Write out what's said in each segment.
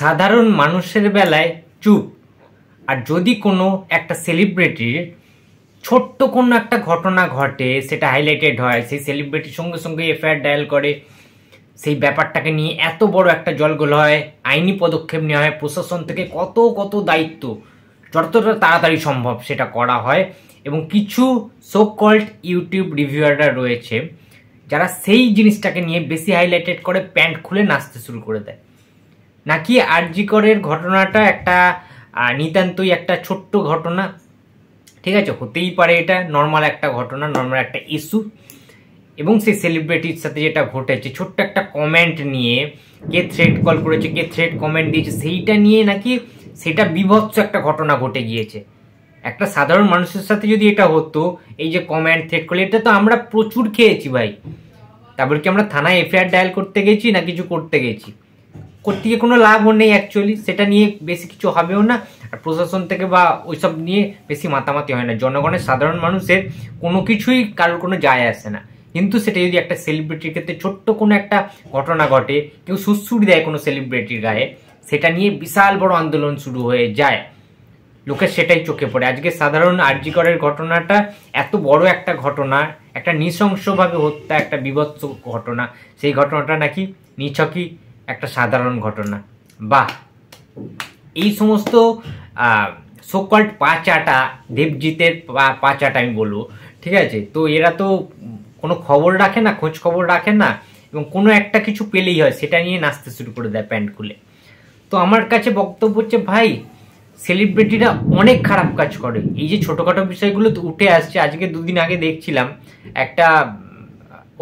সাধারণ মানুষের বেলায় চুপ আর যদি কোনো একটা সেলিব্রিটির ছোট্ট কোনো একটা ঘটনা ঘটে সেটা হাইলাইটেড হয় সেই সেলিব্রিটির সঙ্গে সঙ্গে এফআইআর ডায়াল করে সেই ব্যাপারটাকে নিয়ে এত বড় একটা জলগোল হয় আইনি পদক্ষেপ নেওয়া হয় প্রশাসন থেকে কত কত দায়িত্ব যতটা তাড়াতাড়ি সম্ভব সেটা করা হয় এবং কিছু সো কল্ড ইউটিউব রিভিউয়াররা রয়েছে যারা সেই জিনিসটাকে নিয়ে বেশি হাইলাইটেড করে প্যান্ট খুলে নাচতে শুরু করে দেয় নাকি আরজিকরের ঘটনাটা একটা নিতান্তই একটা ছোট্ট ঘটনা ঠিক আছে হতেই পারে এটা নর্মাল একটা ঘটনা নর্মাল একটা ইস্যু এবং সেই সেলিব্রিটির সাথে যেটা ঘটেছে ছোট্ট একটা কমেন্ট নিয়ে কে থ্রেড কল করেছে কে থ্রেড কমেন্ট দিয়েছে সেইটা নিয়ে নাকি সেটা বিভৎস একটা ঘটনা ঘটে গিয়েছে একটা সাধারণ মানুষের সাথে যদি এটা হতো এই যে কমেন্ট থ্রেড করলে এটা তো আমরা প্রচুর খেয়েছি ভাই তারপর কি আমরা থানায় এফআইআর ডায়াল করতে গেছি না কিছু করতে গেছি থেকে কোনো লাভও নেই অ্যাকচুয়ালি সেটা নিয়ে বেশি কিছু হবেও না আর প্রশাসন থেকে বা ওইসব নিয়ে বেশি মাতামাতি হয় না জনগণের সাধারণ মানুষের কোনো কিছুই কারোর কোনো যায় আসে না কিন্তু সেটা যদি একটা সেলিব্রিটির ক্ষেত্রে ছোট্ট কোনো একটা ঘটনা ঘটে কেউ সুসুড়ি দেয় কোনো সেলিব্রিটির গায়ে সেটা নিয়ে বিশাল বড় আন্দোলন শুরু হয়ে যায় লোকের সেটাই চোখে পড়ে আজকে সাধারণ আর্জিকরের ঘটনাটা এত বড় একটা ঘটনা একটা নৃশংসভাবে হত্যা একটা বিভৎস ঘটনা সেই ঘটনাটা নাকি নিছকই একটা সাধারণ ঘটনা বা এই সমস্ত সোকল্ড পাঁচাটা দেবজিতের পাঁচাটা আমি বলবো ঠিক আছে তো এরা তো কোনো খবর রাখে না খোঁজ খবর রাখে না এবং কোনো একটা কিছু পেলেই হয় সেটা নিয়ে নাচতে শুরু করে দেয় প্যান্ট খুলে তো আমার কাছে বক্তব্য হচ্ছে ভাই সেলিব্রিটিরা অনেক খারাপ কাজ করে এই যে ছোটোখাটো বিষয়গুলো তো উঠে আসছে আজকে দুদিন আগে দেখছিলাম একটা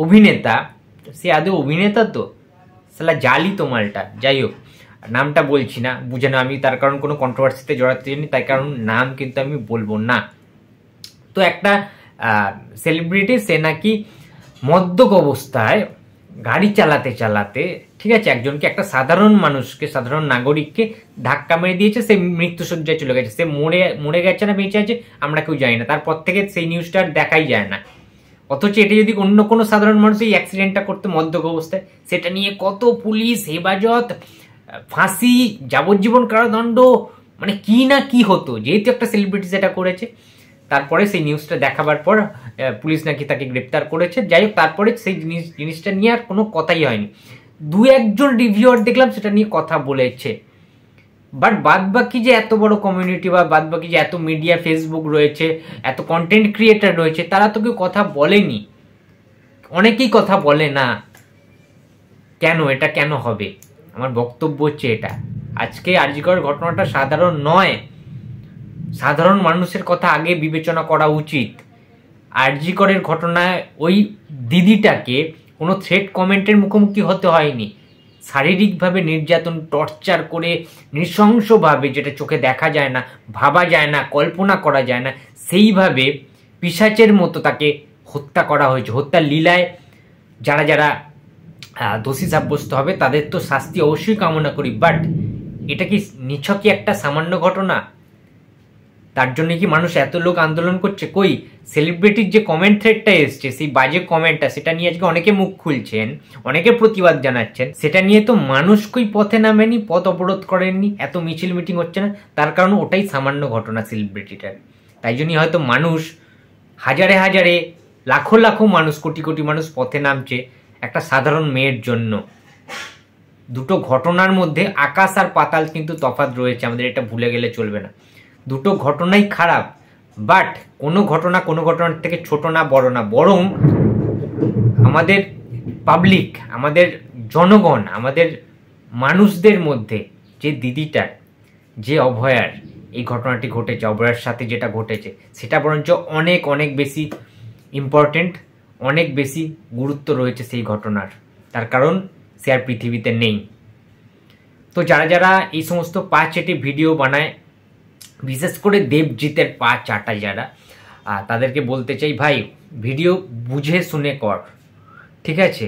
অভিনেতা সে আদৌ অভিনেতা তো সালা জালি তো মালটা যাই হোক নামটা বলছি না বুঝে না আমি তার কারণ কোনো কন্ট্রোভার্সিতে জড়াতে চাইনি তাই কারণ নাম কিন্তু আমি বলবো না তো একটা সেলিব্রিটি সে নাকি মদ্যক অবস্থায় গাড়ি চালাতে চালাতে ঠিক আছে একজনকে একটা সাধারণ মানুষকে সাধারণ নাগরিককে ধাক্কা মেরে দিয়েছে সে মৃত্যুসজ্জায় চলে গেছে সে মরে মরে গেছে না বেঁচে আছে আমরা কেউ জানি না তারপর থেকে সেই নিউজটা আর দেখাই যায় না অথচ এটা যদি অন্য কোনো সাধারণ মানুষ এই অ্যাক্সিডেন্টটা করতে মদ্যক অবস্থায় সেটা নিয়ে কত পুলিশ হেফাজত ফাঁসি যাবজ্জীবন কারাদণ্ড মানে কি না কি হতো যেহেতু একটা সেলিব্রিটি সেটা করেছে তারপরে সেই নিউজটা দেখাবার পর পুলিশ নাকি তাকে গ্রেপ্তার করেছে যাই হোক তারপরে সেই জিনিস জিনিসটা নিয়ে আর কোনো কথাই হয়নি দু একজন রিভিউয়ার দেখলাম সেটা নিয়ে কথা বলেছে বাট বাদ বাকি যে এত বড় কমিউনিটি বা বাদ বাকি যে এত মিডিয়া ফেসবুক রয়েছে এত কন্টেন্ট ক্রিয়েটার রয়েছে তারা তো কেউ কথা বলেনি অনেকেই কথা বলে না কেন এটা কেন হবে আমার বক্তব্য হচ্ছে এটা আজকে আর্যিকর ঘটনাটা সাধারণ নয় সাধারণ মানুষের কথা আগে বিবেচনা করা উচিত আরজিকরের ঘটনায় ওই দিদিটাকে কোনো থ্রেট কমেন্টের মুখোমুখি হতে হয়নি শারীরিকভাবে নির্যাতন টর্চার করে নৃশংসভাবে যেটা চোখে দেখা যায় না ভাবা যায় না কল্পনা করা যায় না সেইভাবে পিসাচের মতো তাকে হত্যা করা হয়েছে হত্যা লীলায় যারা যারা দোষী সাব্যস্ত হবে তাদের তো শাস্তি অবশ্যই কামনা করি বাট এটা কি নিছকই একটা সামান্য ঘটনা তার জন্য কি মানুষ এত লোক আন্দোলন করছে কই সেলিব্রিটির যে কমেন্ট থ্রেডটা এসছে সেই বাজে কমেন্টটা সেটা নিয়ে আজকে অনেকে মুখ খুলছেন অনেকে প্রতিবাদ জানাচ্ছেন সেটা নিয়ে তো মানুষ কই পথে নামেনি পথ অবরোধ করেননি এত মিছিল মিটিং হচ্ছে না তার কারণ ওটাই সামান্য ঘটনা সেলিব্রিটিটার তাই জন্যই হয়তো মানুষ হাজারে হাজারে লাখো লাখো মানুষ কোটি কোটি মানুষ পথে নামছে একটা সাধারণ মেয়ের জন্য দুটো ঘটনার মধ্যে আকাশ আর পাতাল কিন্তু তফাত রয়েছে আমাদের এটা ভুলে গেলে চলবে না দুটো ঘটনাই খারাপ বাট কোনো ঘটনা কোনো ঘটনার থেকে ছোট না বড় না বরং আমাদের পাবলিক আমাদের জনগণ আমাদের মানুষদের মধ্যে যে দিদিটার যে অভয়ার এই ঘটনাটি ঘটেছে অভয়ার সাথে যেটা ঘটেছে সেটা বরঞ্চ অনেক অনেক বেশি ইম্পর্টেন্ট অনেক বেশি গুরুত্ব রয়েছে সেই ঘটনার তার কারণ সে আর পৃথিবীতে নেই তো যারা যারা এই সমস্ত পাঁচ এটি ভিডিও বানায় বিশেষ করে দেবজিতের পা চাটা যারা তাদেরকে বলতে চাই ভাই ভিডিও বুঝে শুনে কর ঠিক আছে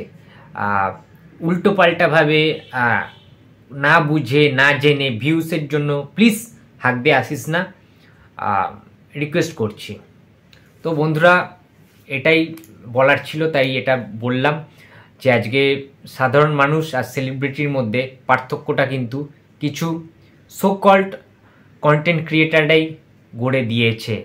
উল্টো পাল্টাভাবে না বুঝে না জেনে ভিউসের জন্য প্লিজ হাত দিয়ে আসিস না রিকোয়েস্ট করছি তো বন্ধুরা এটাই বলার ছিল তাই এটা বললাম যে আজকে সাধারণ মানুষ আর সেলিব্রিটির মধ্যে পার্থক্যটা কিন্তু কিছু সো কল্ড কন্টেন্ট ক্রিয়েটাররাই গড়ে দিয়েছে